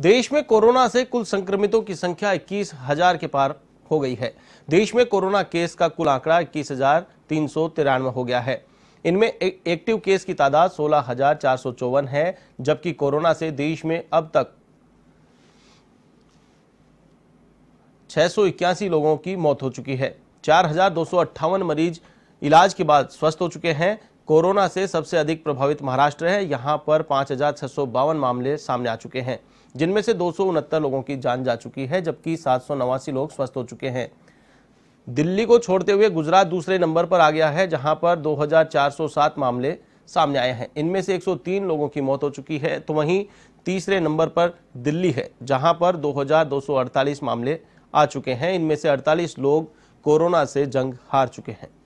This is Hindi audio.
देश में कोरोना से कुल संक्रमितों की संख्या इक्कीस हजार के पार हो गई है देश में कोरोना केस का कुल आंकड़ा इक्कीस हजार तीन सौ तिरानवे हो गया है इनमें एक्टिव केस की तादाद सोलह हजार चार सौ चौवन है जबकि कोरोना से देश में अब तक छह सौ इक्यासी लोगों की मौत हो चुकी है चार हजार दो सौ अट्ठावन मरीज इलाज के बाद स्वस्थ हो चुके हैं कोरोना से सबसे अधिक प्रभावित महाराष्ट्र है यहाँ पर पाँच मामले सामने आ चुके हैं जिनमें से दो लोगों की जान जा चुकी है जबकि सात लोग स्वस्थ हो चुके हैं दिल्ली को छोड़ते हुए गुजरात दूसरे नंबर पर आ गया है जहां पर 2407 मामले सामने आए हैं इनमें से 103 लोगों की मौत हो चुकी है तो वहीं तीसरे नंबर पर दिल्ली है जहां पर 2248 मामले आ चुके हैं इनमें से 48 लोग कोरोना से जंग हार चुके हैं